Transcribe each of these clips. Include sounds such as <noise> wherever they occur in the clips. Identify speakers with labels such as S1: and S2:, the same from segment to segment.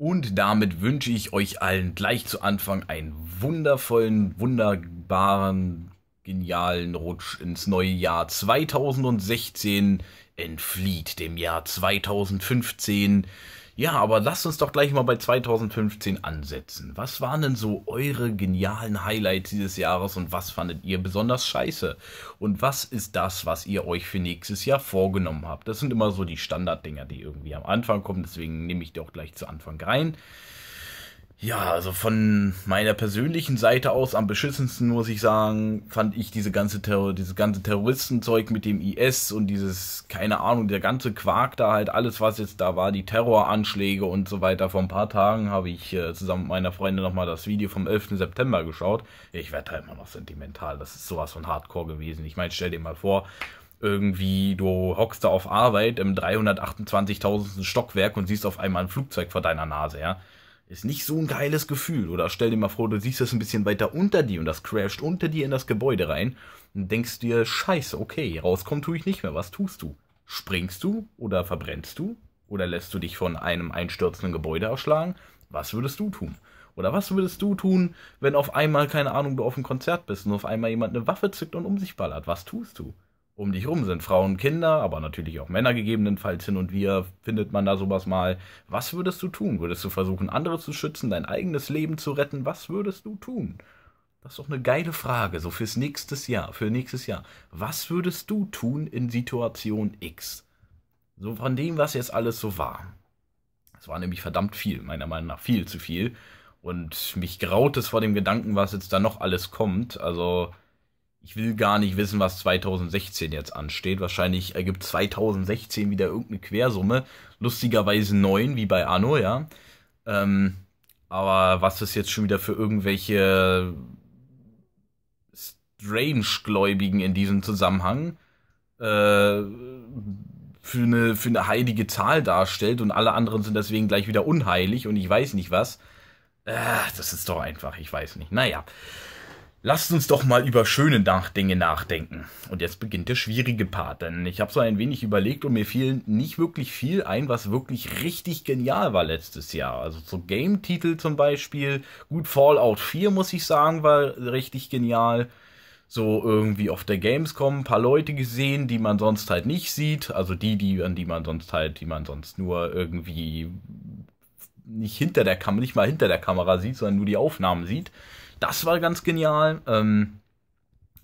S1: Und damit wünsche ich euch allen gleich zu Anfang einen wundervollen, wunderbaren, genialen Rutsch ins neue Jahr 2016. Entflieht dem Jahr 2015 ja, aber lasst uns doch gleich mal bei 2015 ansetzen. Was waren denn so eure genialen Highlights dieses Jahres und was fandet ihr besonders scheiße? Und was ist das, was ihr euch für nächstes Jahr vorgenommen habt? Das sind immer so die Standarddinger, die irgendwie am Anfang kommen. Deswegen nehme ich die auch gleich zu Anfang rein. Ja, also von meiner persönlichen Seite aus am beschissensten muss ich sagen, fand ich diese ganze Terror, dieses ganze Terroristenzeug mit dem IS und dieses, keine Ahnung, der ganze Quark da halt, alles was jetzt da war, die Terroranschläge und so weiter. Vor ein paar Tagen habe ich äh, zusammen mit meiner Freundin nochmal das Video vom 11. September geschaut. Ich werde halt immer noch sentimental, das ist sowas von Hardcore gewesen. Ich meine, stell dir mal vor, irgendwie, du hockst da auf Arbeit im 328.000. Stockwerk und siehst auf einmal ein Flugzeug vor deiner Nase, ja ist nicht so ein geiles Gefühl. Oder stell dir mal vor, du siehst das ein bisschen weiter unter dir und das crasht unter dir in das Gebäude rein und denkst dir, scheiße, okay, rauskommen tue ich nicht mehr. Was tust du? Springst du oder verbrennst du? Oder lässt du dich von einem einstürzenden Gebäude erschlagen? Was würdest du tun? Oder was würdest du tun, wenn auf einmal, keine Ahnung, du auf einem Konzert bist und auf einmal jemand eine Waffe zückt und um sich ballert? Was tust du? um dich rum sind Frauen, Kinder, aber natürlich auch Männer gegebenenfalls hin und wieder findet man da sowas mal. Was würdest du tun? Würdest du versuchen, andere zu schützen, dein eigenes Leben zu retten? Was würdest du tun? Das ist doch eine geile Frage, so fürs nächste Jahr, für nächstes Jahr. Was würdest du tun in Situation X? So von dem, was jetzt alles so war. Es war nämlich verdammt viel, meiner Meinung nach viel zu viel. Und mich graut es vor dem Gedanken, was jetzt da noch alles kommt. Also, ich will gar nicht wissen, was 2016 jetzt ansteht. Wahrscheinlich ergibt 2016 wieder irgendeine Quersumme. Lustigerweise 9, wie bei Anno, ja. Ähm, aber was es jetzt schon wieder für irgendwelche Strange-Gläubigen in diesem Zusammenhang äh, für, eine, für eine heilige Zahl darstellt und alle anderen sind deswegen gleich wieder unheilig und ich weiß nicht was. Äh, das ist doch einfach, ich weiß nicht. Naja. Lasst uns doch mal über schöne Dinge nachdenken. Und jetzt beginnt der schwierige Part, denn ich habe so ein wenig überlegt und mir fiel nicht wirklich viel ein, was wirklich richtig genial war letztes Jahr. Also so Game-Titel zum Beispiel, gut Fallout 4 muss ich sagen, war richtig genial. So irgendwie auf der Gamescom ein paar Leute gesehen, die man sonst halt nicht sieht. Also die, die, an die man sonst halt, die man sonst nur irgendwie nicht hinter der Kamera, nicht mal hinter der Kamera sieht, sondern nur die Aufnahmen sieht das war ganz genial. Ähm,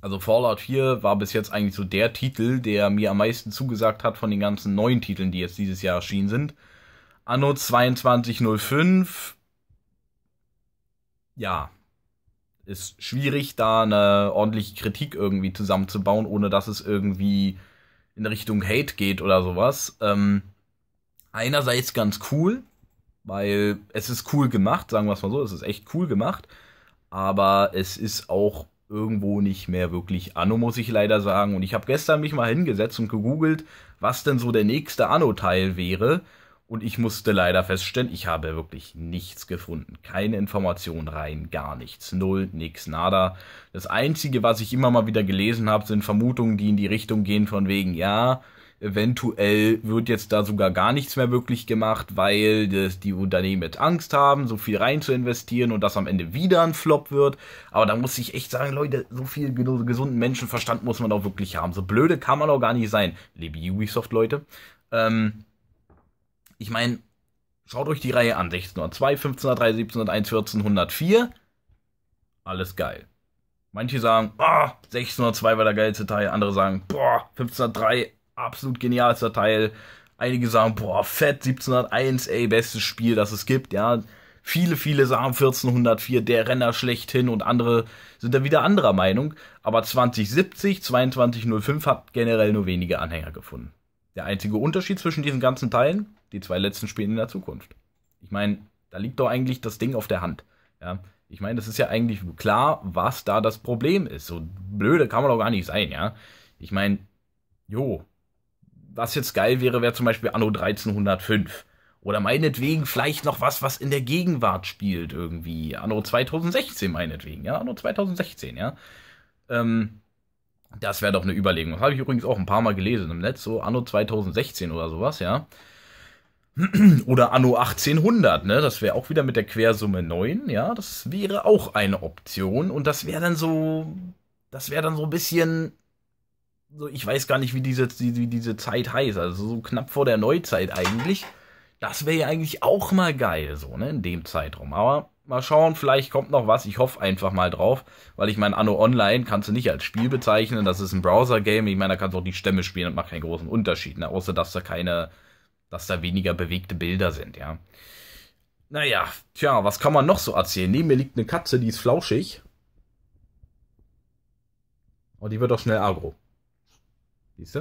S1: also Fallout 4 war bis jetzt eigentlich so der Titel, der mir am meisten zugesagt hat von den ganzen neuen Titeln, die jetzt dieses Jahr erschienen sind. Anno 2205. Ja. Ist schwierig, da eine ordentliche Kritik irgendwie zusammenzubauen, ohne dass es irgendwie in Richtung Hate geht oder sowas. Ähm, einerseits ganz cool, weil es ist cool gemacht, sagen wir es mal so, es ist echt cool gemacht aber es ist auch irgendwo nicht mehr wirklich Anno, muss ich leider sagen. Und ich habe gestern mich mal hingesetzt und gegoogelt, was denn so der nächste Anno-Teil wäre. Und ich musste leider feststellen, ich habe wirklich nichts gefunden. Keine Informationen rein, gar nichts. Null, nix, nada. Das Einzige, was ich immer mal wieder gelesen habe, sind Vermutungen, die in die Richtung gehen von wegen, ja, Eventuell wird jetzt da sogar gar nichts mehr wirklich gemacht, weil das, die Unternehmen jetzt Angst haben, so viel rein zu investieren und das am Ende wieder ein Flop wird. Aber da muss ich echt sagen, Leute, so viel gesunden Menschenverstand muss man auch wirklich haben. So blöde kann man auch gar nicht sein. Liebe Ubisoft, Leute. Ähm, ich meine, schaut euch die Reihe an. 1602, 1503, 1701, 1404. Alles geil. Manche sagen, oh, ah, 1602 war der geilste Teil, andere sagen, boah, 1503, absolut genialster Teil. Einige sagen, boah, fett, 1701, ey, bestes Spiel, das es gibt, ja. Viele, viele sagen 1404, der Renner schlechthin und andere sind da wieder anderer Meinung. Aber 2070, 2205 hat generell nur wenige Anhänger gefunden. Der einzige Unterschied zwischen diesen ganzen Teilen, die zwei letzten Spiele in der Zukunft. Ich meine, da liegt doch eigentlich das Ding auf der Hand. Ja? Ich meine, das ist ja eigentlich klar, was da das Problem ist. So blöde kann man doch gar nicht sein, ja. Ich meine, jo, was jetzt geil wäre, wäre zum Beispiel Anno 1305. Oder meinetwegen vielleicht noch was, was in der Gegenwart spielt irgendwie. Anno 2016 meinetwegen, ja. Anno 2016, ja. Ähm, das wäre doch eine Überlegung. Das habe ich übrigens auch ein paar Mal gelesen im Netz, so Anno 2016 oder sowas, ja. <clears throat> Oder Anno 1800, ne? Das wäre auch wieder mit der Quersumme 9, ja. Das wäre auch eine Option. Und das wäre dann so. Das wäre dann so ein bisschen so, ich weiß gar nicht, wie diese, wie diese Zeit heißt, also so knapp vor der Neuzeit eigentlich. Das wäre ja eigentlich auch mal geil, so, ne, in dem Zeitraum. Aber mal schauen, vielleicht kommt noch was. Ich hoffe einfach mal drauf, weil ich mein Anno Online kannst du nicht als Spiel bezeichnen. Das ist ein Browser-Game. Ich meine, da kannst du auch die Stämme spielen, das macht keinen großen Unterschied, ne? außer dass da keine, dass da weniger bewegte Bilder sind, ja. Naja, tja, was kann man noch so erzählen? Neben mir liegt eine Katze, die ist flauschig. Und oh, die wird doch schnell agro. Siehst du?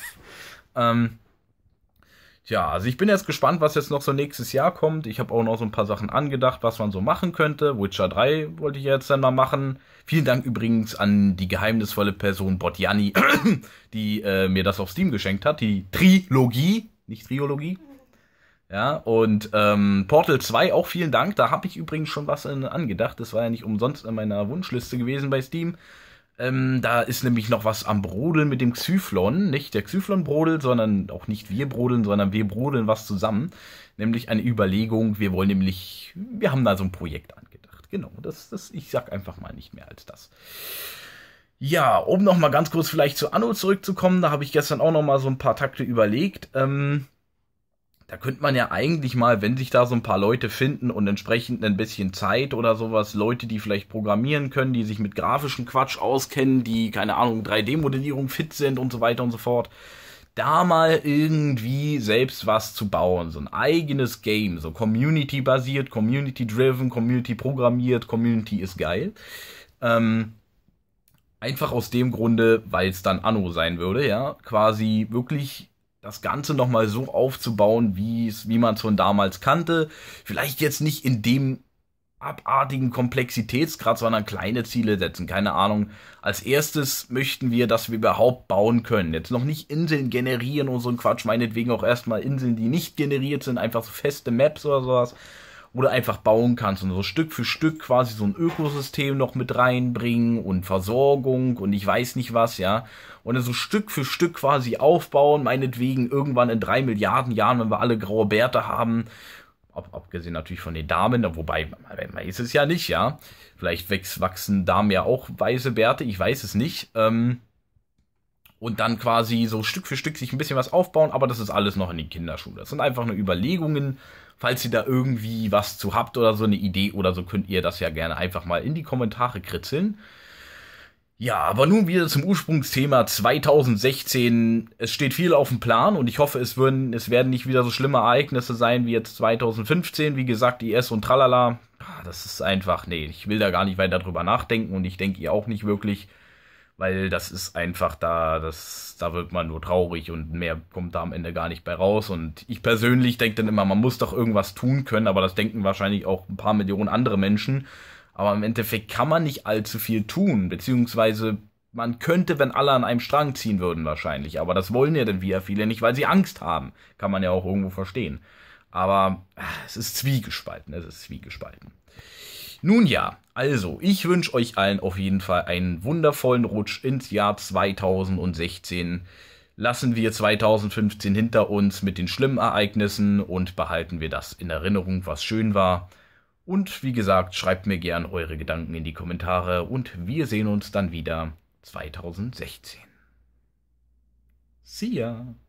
S1: <laughs> ähm, tja, also ich bin jetzt gespannt, was jetzt noch so nächstes Jahr kommt. Ich habe auch noch so ein paar Sachen angedacht, was man so machen könnte. Witcher 3 wollte ich jetzt dann mal machen. Vielen Dank übrigens an die geheimnisvolle Person Botjani, <coughs> die äh, mir das auf Steam geschenkt hat. Die Trilogie, nicht Triologie. Ja, und ähm, Portal 2 auch vielen Dank. Da habe ich übrigens schon was in, äh, angedacht. Das war ja nicht umsonst in meiner Wunschliste gewesen bei Steam. Ähm, da ist nämlich noch was am Brodeln mit dem Xyphlon. Nicht der Xyphlon brodelt, sondern auch nicht wir brodeln, sondern wir brodeln was zusammen. Nämlich eine Überlegung. Wir wollen nämlich, wir haben da so ein Projekt angedacht. Genau, das, das, ich sag einfach mal nicht mehr als das. Ja, um nochmal ganz kurz vielleicht zu Anno zurückzukommen, da habe ich gestern auch nochmal so ein paar Takte überlegt. Ähm, da könnte man ja eigentlich mal, wenn sich da so ein paar Leute finden und entsprechend ein bisschen Zeit oder sowas, Leute, die vielleicht programmieren können, die sich mit grafischem Quatsch auskennen, die, keine Ahnung, 3D-Modellierung fit sind und so weiter und so fort, da mal irgendwie selbst was zu bauen. So ein eigenes Game, so community-basiert, community-driven, community-programmiert, community ist geil. Ähm, einfach aus dem Grunde, weil es dann Anno sein würde, ja, quasi wirklich das Ganze nochmal so aufzubauen, wie man es schon damals kannte. Vielleicht jetzt nicht in dem abartigen Komplexitätsgrad, sondern kleine Ziele setzen. Keine Ahnung. Als erstes möchten wir, dass wir überhaupt bauen können. Jetzt noch nicht Inseln generieren und so ein Quatsch. Meinetwegen auch erstmal Inseln, die nicht generiert sind. Einfach so feste Maps oder sowas wo du einfach bauen kannst und so Stück für Stück quasi so ein Ökosystem noch mit reinbringen und Versorgung und ich weiß nicht was, ja. Und dann so Stück für Stück quasi aufbauen, meinetwegen irgendwann in drei Milliarden Jahren, wenn wir alle graue Bärte haben, Ab, abgesehen natürlich von den Damen, wobei man weiß es ja nicht, ja. Vielleicht wächst, wachsen Damen ja auch weiße Bärte, ich weiß es nicht. Ähm, und dann quasi so Stück für Stück sich ein bisschen was aufbauen, aber das ist alles noch in den Kinderschuhen. Das sind einfach nur Überlegungen, Falls ihr da irgendwie was zu habt oder so eine Idee oder so, könnt ihr das ja gerne einfach mal in die Kommentare kritzeln. Ja, aber nun wieder zum Ursprungsthema 2016. Es steht viel auf dem Plan und ich hoffe, es, würden, es werden nicht wieder so schlimme Ereignisse sein wie jetzt 2015. Wie gesagt, IS und tralala. Ah, das ist einfach, nee, ich will da gar nicht weiter drüber nachdenken und ich denke ihr auch nicht wirklich weil das ist einfach da, das, da wird man nur traurig und mehr kommt da am Ende gar nicht bei raus. Und ich persönlich denke dann immer, man muss doch irgendwas tun können, aber das denken wahrscheinlich auch ein paar Millionen andere Menschen. Aber im Endeffekt kann man nicht allzu viel tun, beziehungsweise man könnte, wenn alle an einem Strang ziehen würden, wahrscheinlich. Aber das wollen ja dann wieder viele nicht, weil sie Angst haben. Kann man ja auch irgendwo verstehen. Aber ah, es ist zwiegespalten, es ist zwiegespalten. Nun ja, also, ich wünsche euch allen auf jeden Fall einen wundervollen Rutsch ins Jahr 2016. Lassen wir 2015 hinter uns mit den schlimmen Ereignissen und behalten wir das in Erinnerung, was schön war. Und wie gesagt, schreibt mir gern eure Gedanken in die Kommentare und wir sehen uns dann wieder 2016. See ya!